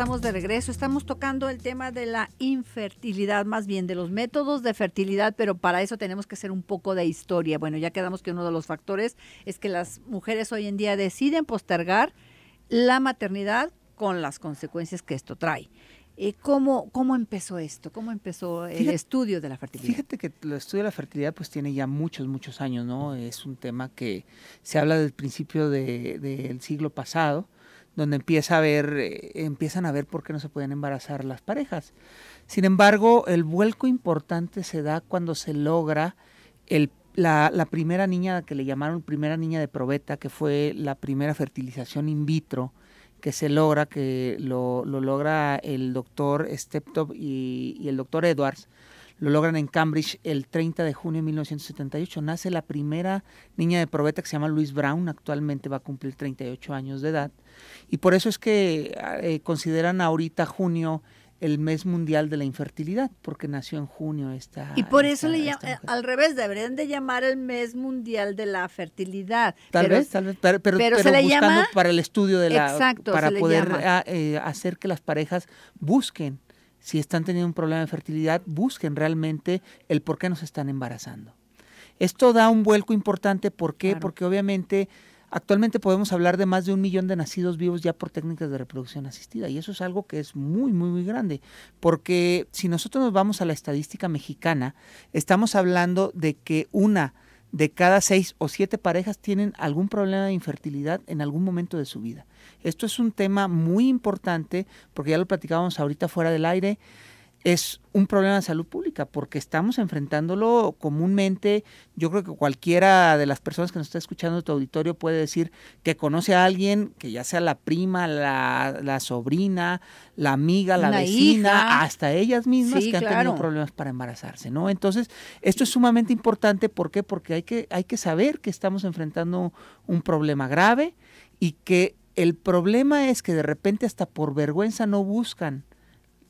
estamos de regreso. Estamos tocando el tema de la infertilidad, más bien de los métodos de fertilidad, pero para eso tenemos que hacer un poco de historia. Bueno, ya quedamos que uno de los factores es que las mujeres hoy en día deciden postergar la maternidad con las consecuencias que esto trae. Eh, ¿Cómo, ¿Cómo empezó esto? ¿Cómo empezó el estudio de la fertilidad? Fíjate que el estudio de la fertilidad pues tiene ya muchos, muchos años, ¿no? Es un tema que se habla del principio del siglo pasado, donde empieza a ver, eh, empiezan a ver por qué no se pueden embarazar las parejas. Sin embargo, el vuelco importante se da cuando se logra la, primera niña que le llamaron primera niña de probeta, que fue la primera fertilización in vitro que se logra, que lo, logra el doctor Steptop y el doctor Edwards lo logran en Cambridge el 30 de junio de 1978. Nace la primera niña de probeta que se llama Louise Brown. Actualmente va a cumplir 38 años de edad. Y por eso es que eh, consideran ahorita junio el mes mundial de la infertilidad, porque nació en junio esta. Y por eso eh, al revés, deberían de llamar el mes mundial de la fertilidad. Tal vez, tal vez, pero, se llama, para el estudio de la. para poder eh, hacer que las parejas busquen si están teniendo un problema de fertilidad, busquen realmente el por qué nos están embarazando. Esto da un vuelco importante, ¿por qué? Porque obviamente actualmente podemos hablar de más de un millón de nacidos vivos ya por técnicas de reproducción asistida y eso es algo que es muy, muy, muy grande, porque si nosotros nos vamos a la estadística mexicana, estamos hablando de que una de cada seis o siete parejas tienen algún problema de infertilidad en algún momento de su vida. Esto es un tema muy importante porque ya lo platicábamos ahorita fuera del aire es un problema de salud pública, porque estamos enfrentándolo comúnmente. Yo creo que cualquiera de las personas que nos está escuchando en tu auditorio puede decir que conoce a alguien, que ya sea la prima, la, sobrina, la amiga, la vecina, hasta ellas mismas que han tenido problemas para embarazarse, ¿no? Entonces, esto es sumamente importante. ¿Por qué? Porque hay que, hay que saber que estamos enfrentando un problema grave y que el problema es que de repente hasta por vergüenza no buscan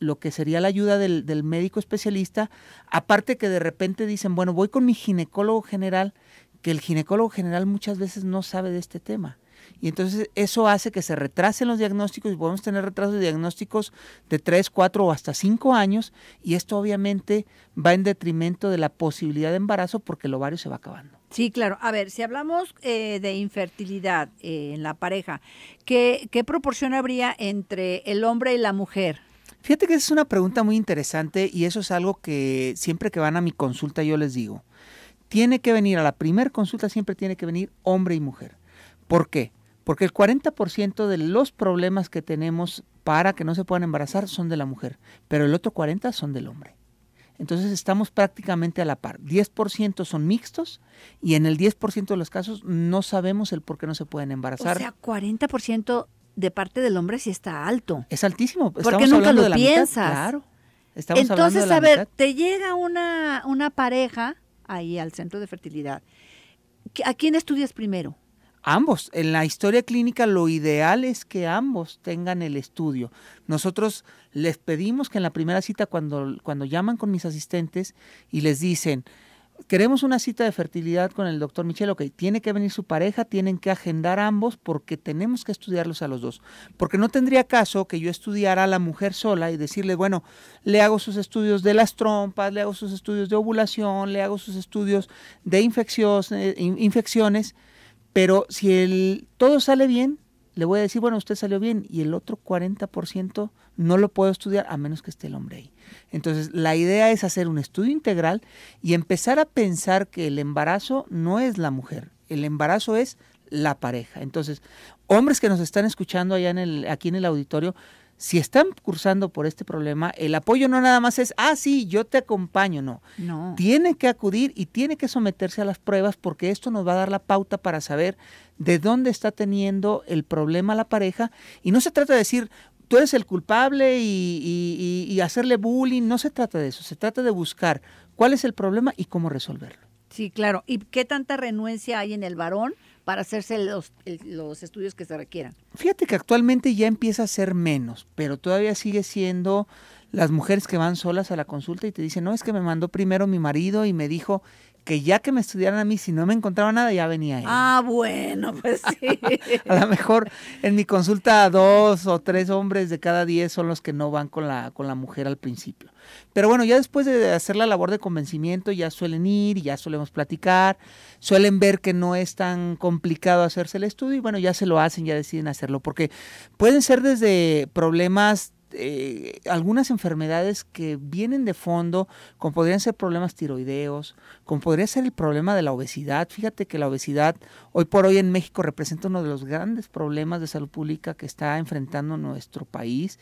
lo que sería la ayuda del, médico especialista, aparte que de repente dicen, bueno, voy con mi ginecólogo general, que el ginecólogo general muchas veces no sabe de este tema. Y entonces eso hace que se retrasen los diagnósticos y podemos tener retrasos de diagnósticos de 3, 4 o hasta 5 años y esto obviamente va en detrimento de la posibilidad de embarazo porque el ovario se va acabando. Sí, claro. A ver, si hablamos eh, de infertilidad eh, en la pareja, ¿qué, ¿qué proporción habría entre el hombre y la mujer? Fíjate que es una pregunta muy interesante y eso es algo que siempre que van a mi consulta yo les digo. Tiene que venir a la primer consulta, siempre tiene que venir hombre y mujer. ¿Por qué? Porque el 40% de los problemas que tenemos para que no se puedan embarazar son de la mujer, pero el otro 40% son del hombre. Entonces estamos prácticamente a la par. 10% son mixtos y en el 10% de los casos no sabemos el por qué no se pueden embarazar. O sea, 40% de parte del hombre si está alto. Es altísimo. Porque nunca lo piensas. Entonces, a ver, te llega una, pareja ahí al centro de fertilidad. ¿A quién estudias primero? Ambos. En la historia clínica lo ideal es que ambos tengan el estudio. Nosotros les pedimos que en la primera cita, cuando, cuando llaman con mis asistentes y les dicen, queremos una cita de fertilidad con el doctor Michel, ok, tiene que venir su pareja, tienen que agendar ambos porque tenemos que estudiarlos a los dos. Porque no tendría caso que yo estudiara a la mujer sola y decirle, bueno, le hago sus estudios de las trompas, le hago sus estudios de ovulación, le hago sus estudios de eh, infecciones, pero si el, todo sale bien, le voy a decir, bueno, usted salió bien y el otro 40% no lo puedo estudiar a menos que esté el hombre ahí. Entonces, la idea es hacer un estudio integral y empezar a pensar que el embarazo no es la mujer, el embarazo es la pareja. Entonces, hombres que nos están escuchando allá en el, aquí en el auditorio, si están cursando por este problema, el apoyo no nada más es, ah, sí, yo te acompaño, no. No. Tiene que acudir y tiene que someterse a las pruebas porque esto nos va a dar la pauta para saber de dónde está teniendo el problema la pareja. Y no se trata de decir, tú eres el culpable y, y hacerle bullying, no se trata de eso, se trata de buscar cuál es el problema y cómo resolverlo. Sí, claro. ¿Y qué tanta renuencia hay en el varón? para hacerse los, los estudios que se requieran? Fíjate que actualmente ya empieza a ser menos, pero todavía sigue siendo las mujeres que van solas a la consulta y te dicen, no, es que me mandó primero mi marido y me dijo que ya que me estudiaran a mí, si no me encontraba nada, ya venía él. Ah, bueno, pues sí. a lo mejor en mi consulta dos o tres hombres de cada diez son los que no van con la, con la mujer al principio. Pero bueno, ya después de hacer la labor de convencimiento, ya suelen ir, ya solemos platicar, suelen ver que no es tan complicado hacerse el estudio y bueno, ya se lo hacen, ya deciden hacerlo, porque pueden ser desde problemas eh, algunas enfermedades que vienen de fondo, como podrían ser problemas tiroideos, como podría ser el problema de la obesidad. Fíjate que la obesidad hoy por hoy en México representa uno de los grandes problemas de salud pública que está enfrentando nuestro país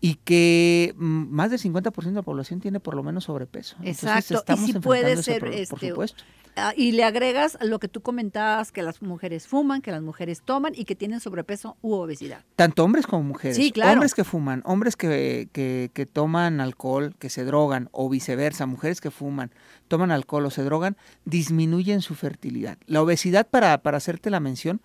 y que mm, más del 50% de la población tiene por lo menos sobrepeso. Exacto, y puede ser, este, ah, Y le agregas lo que tú comentabas, que las mujeres fuman, que las mujeres toman y que tienen sobrepeso u obesidad. Tanto hombres como mujeres. Sí, claro. Hombres que fuman, hombres que, que, que toman alcohol, que se drogan, o viceversa, mujeres que fuman, toman alcohol o se drogan, disminuyen su fertilidad. La obesidad, para, para hacerte la mención,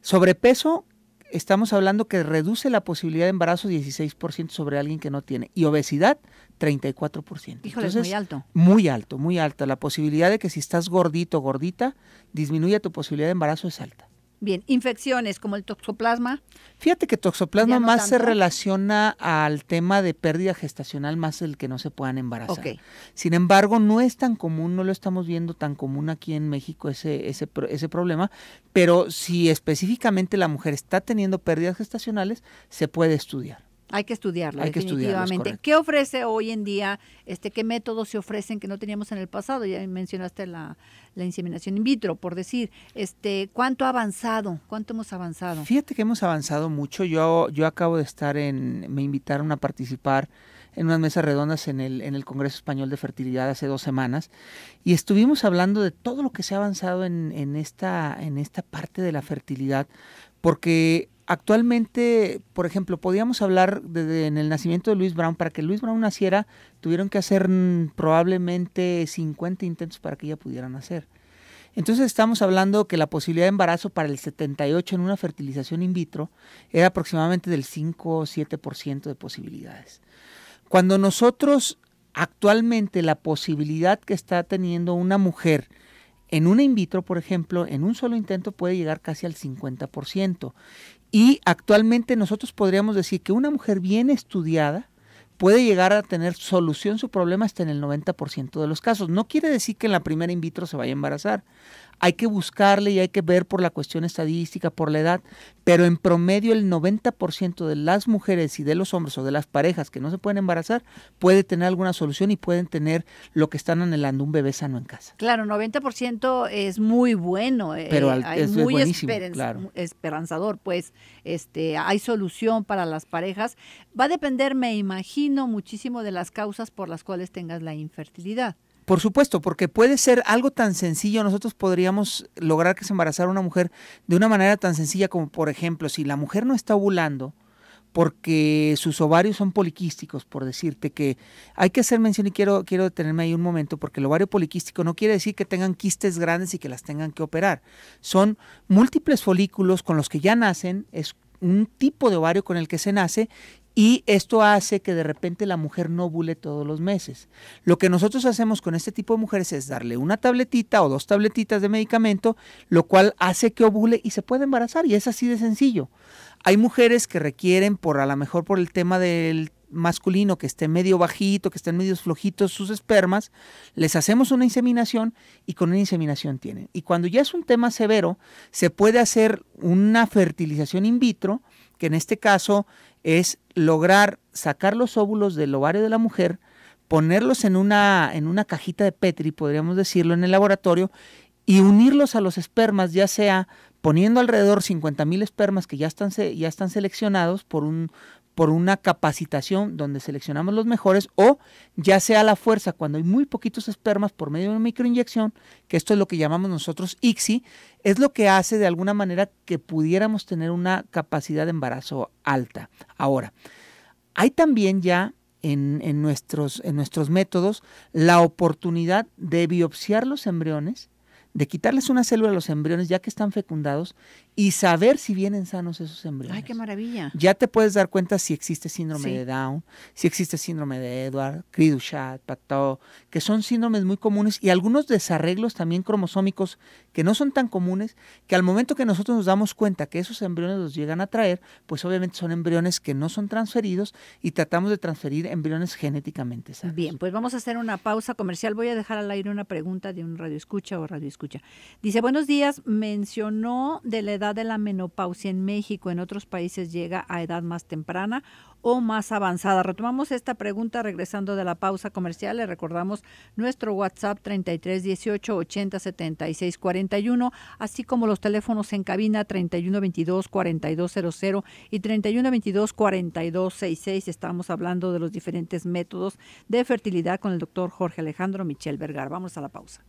sobrepeso estamos hablando que reduce la posibilidad de embarazo 16% sobre alguien que no tiene. Y obesidad, 34%. Híjole, Entonces, es muy alto. Muy alto, muy alta. La posibilidad de que si estás gordito gordita, disminuya tu posibilidad de embarazo es alta. Bien, infecciones como el toxoplasma. Fíjate que toxoplasma más se relaciona al tema de pérdida gestacional más el que no se puedan embarazar. Sin embargo, no es tan común, no lo estamos viendo tan común aquí en México ese, ese, ese problema, pero si específicamente la mujer está teniendo pérdidas gestacionales, se puede estudiar. Hay que estudiarla, Hay definitivamente. Que ¿Qué ofrece hoy en día? Este, ¿Qué métodos se ofrecen que no teníamos en el pasado? Ya mencionaste la, la inseminación in vitro, por decir. Este, ¿Cuánto ha avanzado? ¿Cuánto hemos avanzado? Fíjate que hemos avanzado mucho. Yo, yo acabo de estar en, me invitaron a participar en unas mesas redondas en el, en el Congreso Español de Fertilidad hace dos semanas y estuvimos hablando de todo lo que se ha avanzado en, en, esta, en esta parte de la fertilidad, porque actualmente, por ejemplo, podíamos hablar desde en el nacimiento de Luis Brown, para que Luis Brown naciera, tuvieron que hacer mm, probablemente 50 intentos para que ella pudiera nacer. Entonces estamos hablando que la posibilidad de embarazo para el 78 en una fertilización in vitro era aproximadamente del 5 o 7% de posibilidades. Cuando nosotros actualmente la posibilidad que está teniendo una mujer en una in vitro, por ejemplo, en un solo intento puede llegar casi al 50%. Y actualmente nosotros podríamos decir que una mujer bien estudiada puede llegar a tener solución su problema hasta en el 90% de los casos. No quiere decir que en la primera in vitro se vaya a embarazar. Hay que buscarle y hay que ver por la cuestión estadística, por la edad, pero en promedio el 90% de las mujeres y de los hombres o de las parejas que no se pueden embarazar puede tener alguna solución y pueden tener lo que están anhelando, un bebé sano en casa. Claro, 90% es muy bueno, eh, pero es, muy esperanzador, pues este hay solución para las parejas. Va a depender, me imagino, muchísimo de las causas por las cuales tengas la infertilidad. Por supuesto, porque puede ser algo tan sencillo, nosotros podríamos lograr que se embarazara una mujer de una manera tan sencilla como, por ejemplo, si la mujer no está ovulando porque sus ovarios son poliquísticos, por decirte que hay que hacer mención y quiero, quiero detenerme ahí un momento, porque el ovario poliquístico no quiere decir que tengan quistes grandes y que las tengan que operar. Son múltiples folículos con los que ya nacen, es un tipo de ovario con el que se nace y esto hace que de repente la mujer no ovule todos los meses. Lo que nosotros hacemos con este tipo de mujeres es darle una tabletita o dos tabletitas de medicamento, lo cual hace que ovule y se puede embarazar. Y es así de sencillo. Hay mujeres que requieren, por a lo mejor por el tema del masculino que esté medio bajito, que estén medio flojitos sus espermas, les hacemos una inseminación y con una inseminación tienen. Y cuando ya es un tema severo, se puede hacer una fertilización in vitro que en este caso es lograr sacar los óvulos del ovario de la mujer, ponerlos en una, en una cajita de Petri, podríamos decirlo, en el laboratorio, y unirlos a los espermas, ya sea poniendo alrededor 50.000 espermas que ya están, ya están seleccionados por un, por una capacitación donde seleccionamos los mejores o ya sea la fuerza cuando hay muy poquitos espermas por medio de una microinyección, que esto es lo que llamamos nosotros ICSI, es lo que hace de alguna manera que pudiéramos tener una capacidad de embarazo alta. Ahora, hay también ya en, en nuestros, en nuestros métodos la oportunidad de biopsiar los embriones de quitarles una célula a los embriones ya que están fecundados y saber si vienen sanos esos embriones. Ay, qué maravilla. Ya te puedes dar cuenta si existe síndrome de Down, si existe síndrome de Edward, cri Pato, que son síndromes muy comunes y algunos desarreglos también cromosómicos que no son tan comunes, que al momento que nosotros nos damos cuenta que esos embriones los llegan a traer, pues obviamente son embriones que no son transferidos y tratamos de transferir embriones genéticamente sanos. Bien, pues vamos a hacer una pausa comercial. Voy a dejar al aire una pregunta de un radioescucha o radioescucha. Dice, buenos días, mencionó de la edad de la menopausia en México, en otros países llega a edad más temprana o más avanzada. Retomamos esta pregunta regresando de la pausa comercial. Le recordamos nuestro WhatsApp 33 18 80 76 41, así como los teléfonos en cabina 31 22 42 y 31 22 42 66. Estamos hablando de los diferentes métodos de fertilidad con el doctor Jorge Alejandro Michel Vergar Vamos a la pausa.